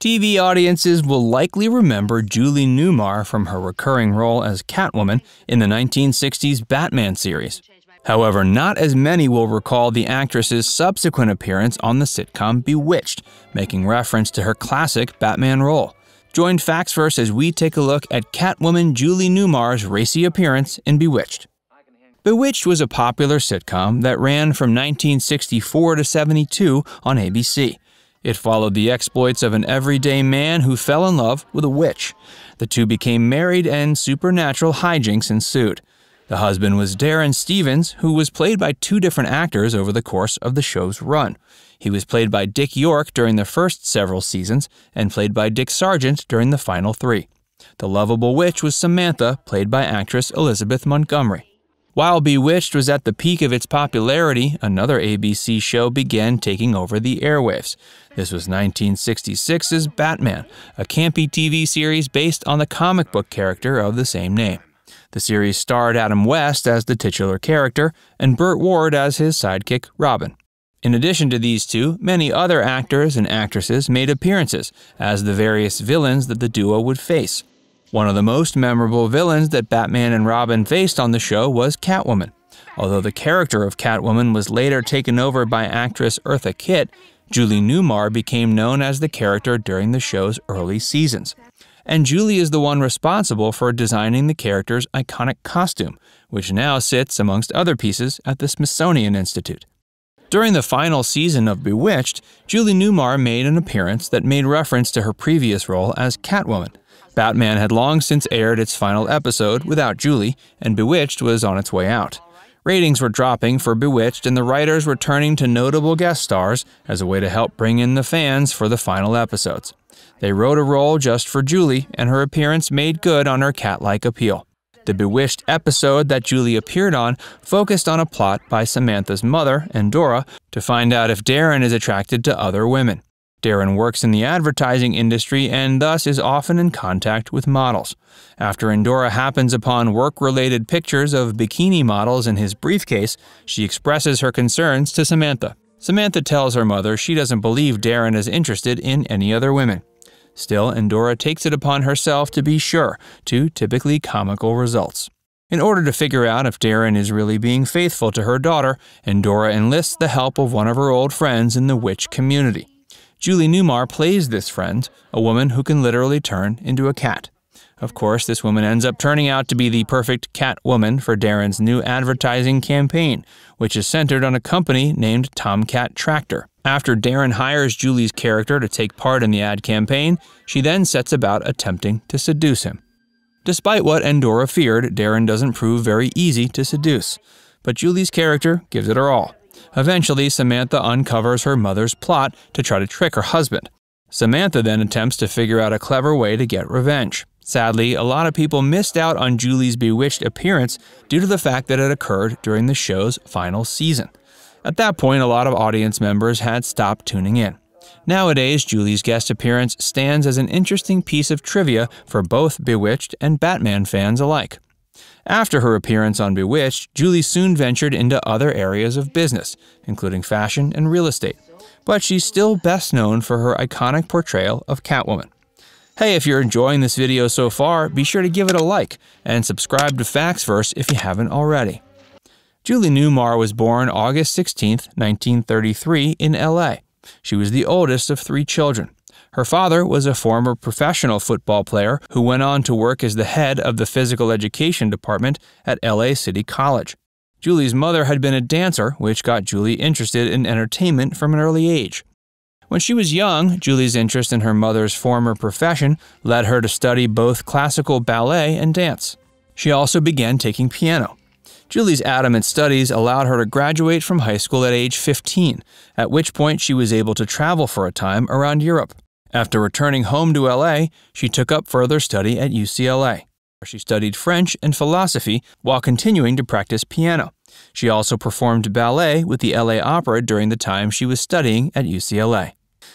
TV audiences will likely remember Julie Newmar from her recurring role as Catwoman in the 1960s Batman series. However, not as many will recall the actress's subsequent appearance on the sitcom Bewitched, making reference to her classic Batman role. Join Facts First as we take a look at Catwoman Julie Newmar's racy appearance in Bewitched. Bewitched was a popular sitcom that ran from 1964 to 72 on ABC. It followed the exploits of an everyday man who fell in love with a witch. The two became married and supernatural hijinks ensued. The husband was Darren Stevens, who was played by two different actors over the course of the show's run. He was played by Dick York during the first several seasons and played by Dick Sargent during the final three. The lovable witch was Samantha, played by actress Elizabeth Montgomery. While Bewitched was at the peak of its popularity, another ABC show began taking over the airwaves. This was 1966's Batman, a campy TV series based on the comic book character of the same name. The series starred Adam West as the titular character and Burt Ward as his sidekick, Robin. In addition to these two, many other actors and actresses made appearances as the various villains that the duo would face. One of the most memorable villains that Batman and Robin faced on the show was Catwoman. Although the character of Catwoman was later taken over by actress Eartha Kitt, Julie Newmar became known as the character during the show's early seasons. And Julie is the one responsible for designing the character's iconic costume, which now sits, amongst other pieces, at the Smithsonian Institute. During the final season of Bewitched, Julie Newmar made an appearance that made reference to her previous role as Catwoman. Batman had long since aired its final episode without Julie, and Bewitched was on its way out. Ratings were dropping for Bewitched, and the writers were turning to notable guest stars as a way to help bring in the fans for the final episodes. They wrote a role just for Julie, and her appearance made good on her cat like appeal. The Bewitched episode that Julie appeared on focused on a plot by Samantha's mother and Dora to find out if Darren is attracted to other women. Darren works in the advertising industry and thus is often in contact with models. After Endora happens upon work related pictures of bikini models in his briefcase, she expresses her concerns to Samantha. Samantha tells her mother she doesn't believe Darren is interested in any other women. Still, Endora takes it upon herself to be sure, to typically comical results. In order to figure out if Darren is really being faithful to her daughter, Endora enlists the help of one of her old friends in the witch community. Julie Newmar plays this friend, a woman who can literally turn into a cat. Of course, this woman ends up turning out to be the perfect cat woman for Darren's new advertising campaign, which is centered on a company named Tomcat Tractor. After Darren hires Julie's character to take part in the ad campaign, she then sets about attempting to seduce him. Despite what Endora feared, Darren doesn't prove very easy to seduce, but Julie's character gives it her all. Eventually, Samantha uncovers her mother's plot to try to trick her husband. Samantha then attempts to figure out a clever way to get revenge. Sadly, a lot of people missed out on Julie's bewitched appearance due to the fact that it occurred during the show's final season. At that point, a lot of audience members had stopped tuning in. Nowadays, Julie's guest appearance stands as an interesting piece of trivia for both Bewitched and Batman fans alike. After her appearance on Bewitched, Julie soon ventured into other areas of business, including fashion and real estate, but she's still best known for her iconic portrayal of Catwoman. Hey, if you're enjoying this video so far, be sure to give it a like and subscribe to Factsverse if you haven't already. Julie Newmar was born August 16, 1933 in LA. She was the oldest of three children. Her father was a former professional football player who went on to work as the head of the physical education department at LA City College. Julie's mother had been a dancer, which got Julie interested in entertainment from an early age. When she was young, Julie's interest in her mother's former profession led her to study both classical ballet and dance. She also began taking piano. Julie's adamant studies allowed her to graduate from high school at age 15, at which point she was able to travel for a time around Europe. After returning home to LA, she took up further study at UCLA. where She studied French and philosophy while continuing to practice piano. She also performed ballet with the LA Opera during the time she was studying at UCLA.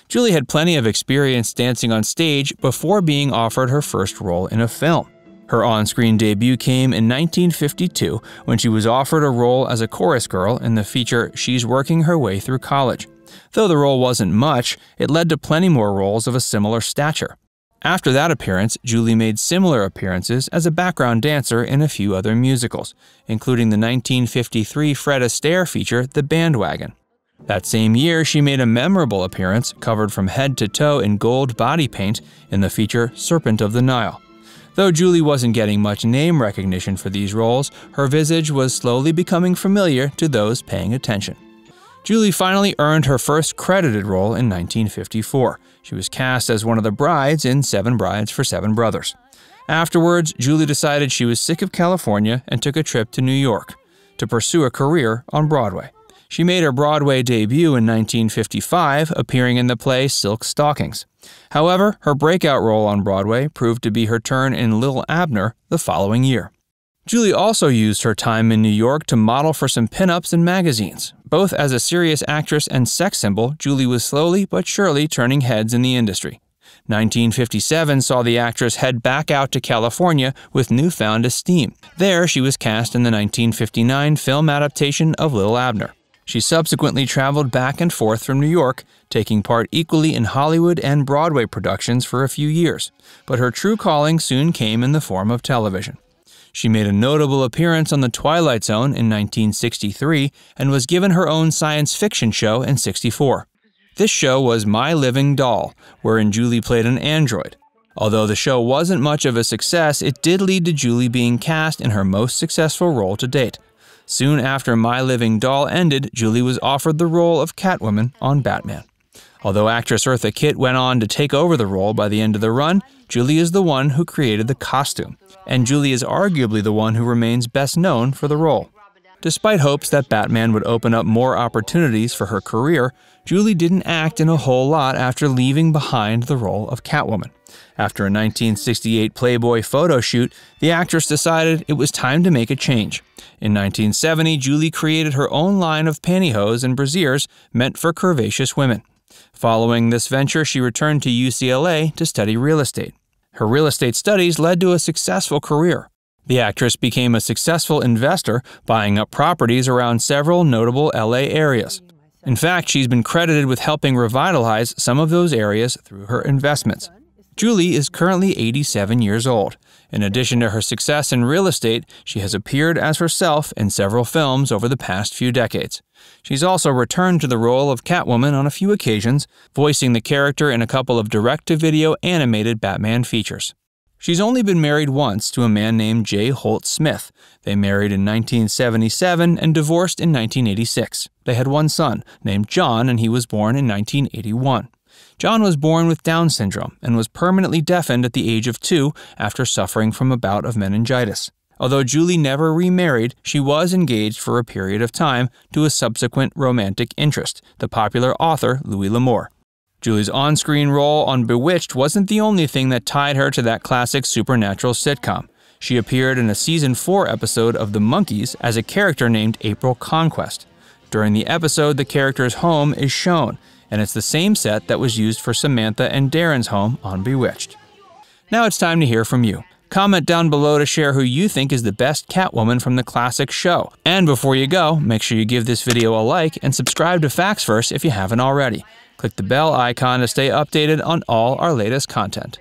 Julie had plenty of experience dancing on stage before being offered her first role in a film. Her on screen debut came in 1952 when she was offered a role as a chorus girl in the feature She's Working Her Way Through College. Though the role wasn't much, it led to plenty more roles of a similar stature. After that appearance, Julie made similar appearances as a background dancer in a few other musicals, including the 1953 Fred Astaire feature The Bandwagon. That same year, she made a memorable appearance, covered from head to toe in gold body paint, in the feature Serpent of the Nile. Though Julie wasn't getting much name recognition for these roles, her visage was slowly becoming familiar to those paying attention. Julie finally earned her first credited role in 1954. She was cast as one of the brides in Seven Brides for Seven Brothers. Afterwards, Julie decided she was sick of California and took a trip to New York to pursue a career on Broadway. She made her Broadway debut in 1955, appearing in the play Silk Stockings. However, her breakout role on Broadway proved to be her turn in Lil Abner the following year. Julie also used her time in New York to model for some pinups and magazines. Both as a serious actress and sex symbol, Julie was slowly but surely turning heads in the industry. 1957 saw the actress head back out to California with newfound esteem. There, she was cast in the 1959 film adaptation of Little Abner. She subsequently traveled back and forth from New York, taking part equally in Hollywood and Broadway productions for a few years, but her true calling soon came in the form of television. She made a notable appearance on The Twilight Zone in 1963 and was given her own science fiction show in 64. This show was My Living Doll, wherein Julie played an android. Although the show wasn't much of a success, it did lead to Julie being cast in her most successful role to date. Soon after My Living Doll ended, Julie was offered the role of Catwoman on Batman. Although actress Eartha Kitt went on to take over the role by the end of the run, Julie is the one who created the costume, and Julie is arguably the one who remains best known for the role. Despite hopes that Batman would open up more opportunities for her career, Julie didn't act in a whole lot after leaving behind the role of Catwoman. After a 1968 Playboy photo shoot, the actress decided it was time to make a change. In 1970, Julie created her own line of pantyhose and brasiers meant for curvaceous women. Following this venture, she returned to UCLA to study real estate. Her real estate studies led to a successful career. The actress became a successful investor, buying up properties around several notable LA areas. In fact, she's been credited with helping revitalize some of those areas through her investments. Julie is currently 87 years old. In addition to her success in real estate, she has appeared as herself in several films over the past few decades. She's also returned to the role of Catwoman on a few occasions, voicing the character in a couple of direct to video animated Batman features. She's only been married once to a man named Jay Holt Smith. They married in 1977 and divorced in 1986. They had one son named John, and he was born in 1981. John was born with Down syndrome and was permanently deafened at the age of two after suffering from a bout of meningitis. Although Julie never remarried, she was engaged for a period of time to a subsequent romantic interest, the popular author Louis L'Amour. Julie's on screen role on Bewitched wasn't the only thing that tied her to that classic supernatural sitcom. She appeared in a season 4 episode of The Monkees as a character named April Conquest. During the episode, the character's home is shown, and it's the same set that was used for Samantha and Darren's home on Bewitched. Now it's time to hear from you. Comment down below to share who you think is the best Catwoman from the classic show. And before you go, make sure you give this video a like and subscribe to Facts First if you haven't already. Click the bell icon to stay updated on all our latest content.